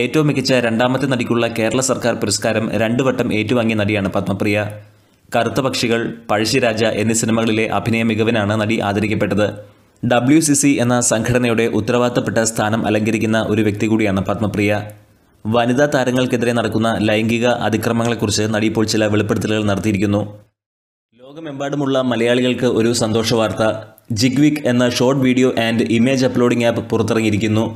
ഏറ്റവും മികച്ച രണ്ടാമത്തെ നടിക്കുള്ള കേരള സർക്കാർ പുരസ്കാരം രണ്ടു വട്ടം ഏറ്റുവാങ്ങിയ നടിയാണ് പത്മപ്രിയ കറുത്ത പക്ഷികൾ പഴശ്ശിരാജ എന്നീ സിനിമകളിലെ അഭിനയ മികവിനാണ് നടി ആദരിക്കപ്പെട്ടത് ഡബ്ല്യു സി സി എന്ന സംഘടനയുടെ ഉത്തരവാദിത്തപ്പെട്ട സ്ഥാനം അലങ്കരിക്കുന്ന ഒരു വ്യക്തി കൂടിയാണ് പത്മപ്രിയ വനിതാ താരങ്ങൾക്കെതിരെ നടക്കുന്ന ലൈംഗിക അതിക്രമങ്ങളെക്കുറിച്ച് നടി ഇപ്പോൾ ചില വെളിപ്പെടുത്തലുകൾ നടത്തിയിരിക്കുന്നു ലോകമെമ്പാടുമുള്ള മലയാളികൾക്ക് ഒരു സന്തോഷ വാർത്ത ജിഗ്വിക് എന്ന short video and image uploading app പുറത്തിറങ്ങിയിരിക്കുന്നു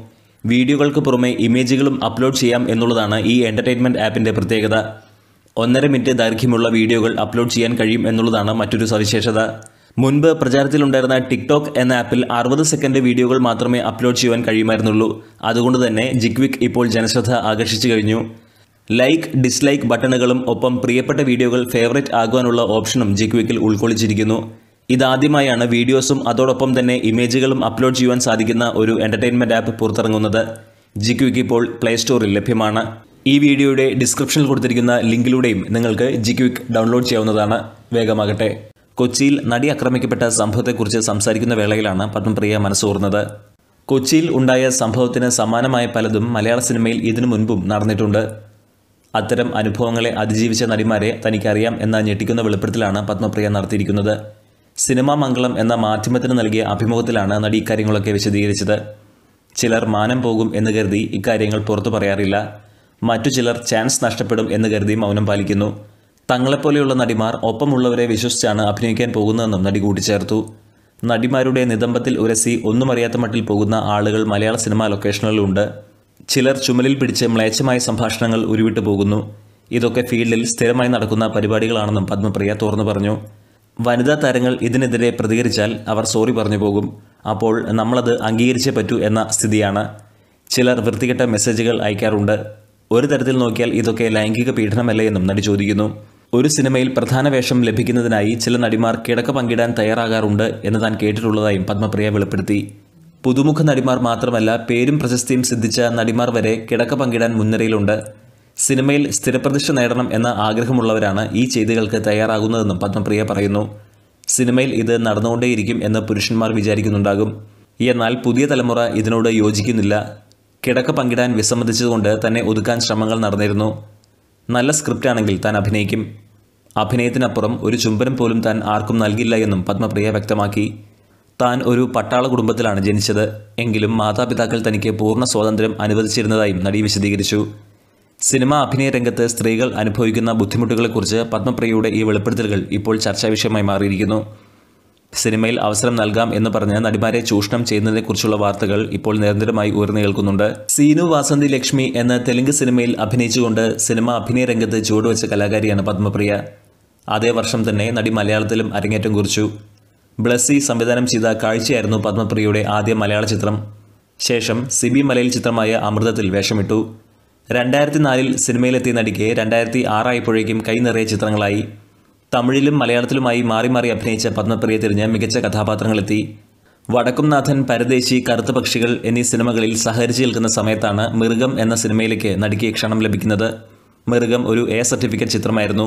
വീഡിയോകൾക്ക് പുറമെ ഇമേജുകളും അപ്ലോഡ് ചെയ്യാം എന്നുള്ളതാണ് ഈ എൻ്റർടൈൻമെൻറ്റ് ആപ്പിൻ്റെ പ്രത്യേകത ഒന്നര മിനിറ്റ് ദൈർഘ്യമുള്ള വീഡിയോകൾ അപ്ലോഡ് ചെയ്യാൻ കഴിയും എന്നുള്ളതാണ് മറ്റൊരു സവിശേഷത മുൻപ് പ്രചാരത്തിലുണ്ടായിരുന്ന ടിക്ടോക്ക് എന്ന ആപ്പിൽ അറുപത് സെക്കൻഡ് വീഡിയോകൾ മാത്രമേ അപ്ലോഡ് ചെയ്യുവാൻ കഴിയുമായിരുന്നുള്ളൂ അതുകൊണ്ട് തന്നെ ജിക്വിക് ഇപ്പോൾ ജനശ്രദ്ധ ആകർഷിച്ചു കഴിഞ്ഞു ലൈക്ക് ഡിസ്ലൈക്ക് ബട്ടണുകളും ഒപ്പം പ്രിയപ്പെട്ട വീഡിയോകൾ ഫേവറേറ്റ് ആകുവാനുള്ള ഓപ്ഷനും ജിക്വിക്കിൽ ഉൾക്കൊള്ളിച്ചിരിക്കുന്നു ഇതാദ്യമായാണ് വീഡിയോസും അതോടൊപ്പം തന്നെ ഇമേജുകളും അപ്ലോഡ് ചെയ്യുവാൻ സാധിക്കുന്ന ഒരു എൻ്റർടൈൻമെൻറ്റ് ആപ്പ് പുറത്തിറങ്ങുന്നത് ജിക്യുക്ക് ഇപ്പോൾ പ്ലേ സ്റ്റോറിൽ ലഭ്യമാണ് ഈ വീഡിയോയുടെ ഡിസ്ക്രിപ്ഷനിൽ കൊടുത്തിരിക്കുന്ന ലിങ്കിലൂടെയും നിങ്ങൾക്ക് ജിക്യുക്ക് ഡൗൺലോഡ് ചെയ്യാവുന്നതാണ് വേഗമാകട്ടെ കൊച്ചിയിൽ നടി ആക്രമിക്കപ്പെട്ട സംഭവത്തെക്കുറിച്ച് സംസാരിക്കുന്ന വേളയിലാണ് പത്മപ്രിയ മനസ്സോർന്നത് കൊച്ചിയിൽ ഉണ്ടായ സംഭവത്തിന് സമാനമായ പലതും മലയാള സിനിമയിൽ ഇതിനു മുൻപും നടന്നിട്ടുണ്ട് അത്തരം അനുഭവങ്ങളെ അതിജീവിച്ച നടിമാരെ തനിക്കറിയാം എന്ന ഞെട്ടിക്കുന്ന വെളിപ്പെടുത്തലാണ് പത്മപ്രിയ നടത്തിയിരിക്കുന്നത് സിനിമാ മംഗളം എന്ന മാധ്യമത്തിന് നൽകിയ അഭിമുഖത്തിലാണ് നടി ഇക്കാര്യങ്ങളൊക്കെ വിശദീകരിച്ചത് ചിലർ മാനം പോകും എന്ന് കരുതി ഇക്കാര്യങ്ങൾ പുറത്തു പറയാറില്ല മറ്റു ചിലർ ചാൻസ് നഷ്ടപ്പെടും എന്ന് കരുതി മൗനം പാലിക്കുന്നു തങ്ങളെപ്പോലെയുള്ള നടിമാർ ഒപ്പമുള്ളവരെ വിശ്വസിച്ചാണ് അഭിനയിക്കാൻ പോകുന്നതെന്നും നടി കൂട്ടിച്ചേർത്തു നടിമാരുടെ നിദമ്പത്തിൽ ഉരസി ഒന്നും അറിയാത്ത മട്ടിൽ പോകുന്ന ആളുകൾ മലയാള സിനിമാ ലൊക്കേഷനുകളിലുണ്ട് ചിലർ ചുമലിൽ പിടിച്ച് മ്ലേച്ഛമായ സംഭാഷണങ്ങൾ ഉരുവിട്ടു പോകുന്നു ഇതൊക്കെ ഫീൽഡിൽ സ്ഥിരമായി നടക്കുന്ന പരിപാടികളാണെന്നും പത്മപ്രിയ തുറന്നു പറഞ്ഞു വനിതാ താരങ്ങൾ ഇതിനെതിരെ പ്രതികരിച്ചാൽ അവർ സോറി പറഞ്ഞു പോകും അപ്പോൾ നമ്മളത് അംഗീകരിച്ചേ പറ്റൂ എന്ന സ്ഥിതിയാണ് ചിലർ വൃത്തികെട്ട മെസ്സേജുകൾ അയക്കാറുണ്ട് ഒരു തരത്തിൽ നോക്കിയാൽ ഇതൊക്കെ ലൈംഗിക പീഡനമല്ലേ എന്നും നടി ചോദിക്കുന്നു ഒരു സിനിമയിൽ പ്രധാന വേഷം ലഭിക്കുന്നതിനായി ചില നടിമാർ കിടക്ക പങ്കിടാൻ തയ്യാറാകാറുണ്ട് എന്ന് താൻ കേട്ടിട്ടുള്ളതായും പത്മപ്രിയ വെളിപ്പെടുത്തി പുതുമുഖ നടിമാർ മാത്രമല്ല പേരും പ്രശസ്തിയും സിദ്ധിച്ച നടിമാർ വരെ കിടക്ക പങ്കിടാൻ മുൻനിരയിലുണ്ട് സിനിമയിൽ സ്ഥിരപ്രതിഷ്ഠ നേടണം എന്ന ആഗ്രഹമുള്ളവരാണ് ഈ ചെയ്തികൾക്ക് തയ്യാറാകുന്നതെന്നും പത്മപ്രിയ പറയുന്നു സിനിമയിൽ ഇത് നടന്നുകൊണ്ടേയിരിക്കും എന്ന് പുരുഷന്മാർ വിചാരിക്കുന്നുണ്ടാകും എന്നാൽ പുതിയ തലമുറ ഇതിനോട് യോജിക്കുന്നില്ല കിടക്ക പങ്കിടാൻ വിസമ്മതിച്ചതുകൊണ്ട് തന്നെ ഒതുക്കാൻ ശ്രമങ്ങൾ നടന്നിരുന്നു നല്ല സ്ക്രിപ്റ്റാണെങ്കിൽ താൻ അഭിനയിക്കും അഭിനയത്തിനപ്പുറം ഒരു ചുംബനം പോലും താൻ ആർക്കും നൽകില്ല എന്നും പത്മപ്രിയ വ്യക്തമാക്കി താൻ ഒരു പട്ടാള കുടുംബത്തിലാണ് ജനിച്ചത് എങ്കിലും മാതാപിതാക്കൾ തനിക്ക് പൂർണ്ണ സ്വാതന്ത്ര്യം അനുവദിച്ചിരുന്നതായും നടി വിശദീകരിച്ചു സിനിമാ അഭിനയ രംഗത്ത് സ്ത്രീകൾ അനുഭവിക്കുന്ന ബുദ്ധിമുട്ടുകളെക്കുറിച്ച് പത്മപ്രിയയുടെ ഈ വെളിപ്പെടുത്തലുകൾ ഇപ്പോൾ ചർച്ചാ വിഷയമായി മാറിയിരിക്കുന്നു സിനിമയിൽ അവസരം നൽകാം എന്ന് പറഞ്ഞ് നടിമാരെ ചൂഷണം ചെയ്യുന്നതിനെക്കുറിച്ചുള്ള വാർത്തകൾ ഇപ്പോൾ നിരന്തരമായി ഉയർന്നു കേൾക്കുന്നുണ്ട് സീനു വാസന്തി ലക്ഷ്മി എന്ന തെലുങ്ക് സിനിമയിൽ അഭിനയിച്ചുകൊണ്ട് സിനിമ അഭിനയ രംഗത്ത് ചുവടുവെച്ച കലാകാരിയാണ് പത്മപ്രിയ അതേ വർഷം തന്നെ നടി മലയാളത്തിലും അരങ്ങേറ്റം കുറിച്ചു ബ്ലസ്സി സംവിധാനം ചെയ്ത കാഴ്ചയായിരുന്നു പത്മപ്രിയയുടെ ആദ്യ മലയാള ചിത്രം ശേഷം സിബി മലയിൽ ചിത്രമായ അമൃതത്തിൽ വേഷമിട്ടു രണ്ടായിരത്തി നാലിൽ സിനിമയിലെത്തിയ നടിക്ക് രണ്ടായിരത്തി ആറായപ്പോഴേക്കും കൈ ചിത്രങ്ങളായി തമിഴിലും മലയാളത്തിലുമായി മാറി മാറി അഭിനയിച്ച പത്മപ്രിയ തിരിഞ്ഞ് മികച്ച കഥാപാത്രങ്ങളെത്തി വടക്കുംനാഥൻ പരദേശി കറുത്ത പക്ഷികൾ എന്നീ സിനിമകളിൽ സഹകരിച്ചു നിൽക്കുന്ന സമയത്താണ് മൃഗം എന്ന സിനിമയിലേക്ക് നടിക്ക് ക്ഷണം ലഭിക്കുന്നത് മൃഗം ഒരു എ സർട്ടിഫിക്കറ്റ് ചിത്രമായിരുന്നു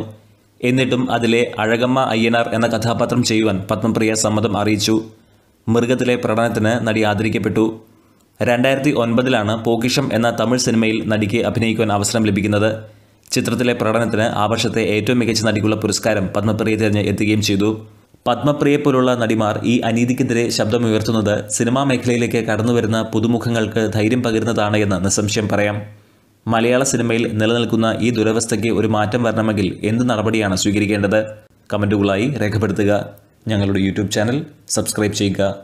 എന്നിട്ടും അതിലെ അഴകമ്മ അയ്യനാർ എന്ന കഥാപാത്രം ചെയ്യുവാൻ പത്മപ്രിയ സമ്മതം അറിയിച്ചു മൃഗത്തിലെ പ്രകടനത്തിന് നടി ആദരിക്കപ്പെട്ടു രണ്ടായിരത്തി ഒൻപതിലാണ് പോക്കിഷം എന്ന തമിഴ് സിനിമയിൽ നടിക്ക് അഭിനയിക്കുവാൻ അവസരം ലഭിക്കുന്നത് ചിത്രത്തിലെ പ്രകടനത്തിന് ആ വർഷത്തെ ഏറ്റവും മികച്ച നടിക്കുള്ള പുരസ്കാരം പത്മപ്രിയ തിരഞ്ഞ് എത്തുകയും ചെയ്തു പത്മപ്രിയെപ്പോലുള്ള നടിമാർ ഈ അനീതിക്കെതിരെ ശബ്ദമുയർത്തുന്നത് സിനിമാ മേഖലയിലേക്ക് കടന്നുവരുന്ന പുതുമുഖങ്ങൾക്ക് ധൈര്യം പകരുന്നതാണ് എന്ന് നിസ്സംശയം പറയാം മലയാള സിനിമയിൽ നിലനിൽക്കുന്ന ഈ ദുരവസ്ഥയ്ക്ക് ഒരു മാറ്റം വരണമെങ്കിൽ എന്ത് നടപടിയാണ് സ്വീകരിക്കേണ്ടത് കമൻറ്റുകളായി രേഖപ്പെടുത്തുക ഞങ്ങളുടെ യൂട്യൂബ് ചാനൽ സബ്സ്ക്രൈബ് ചെയ്യുക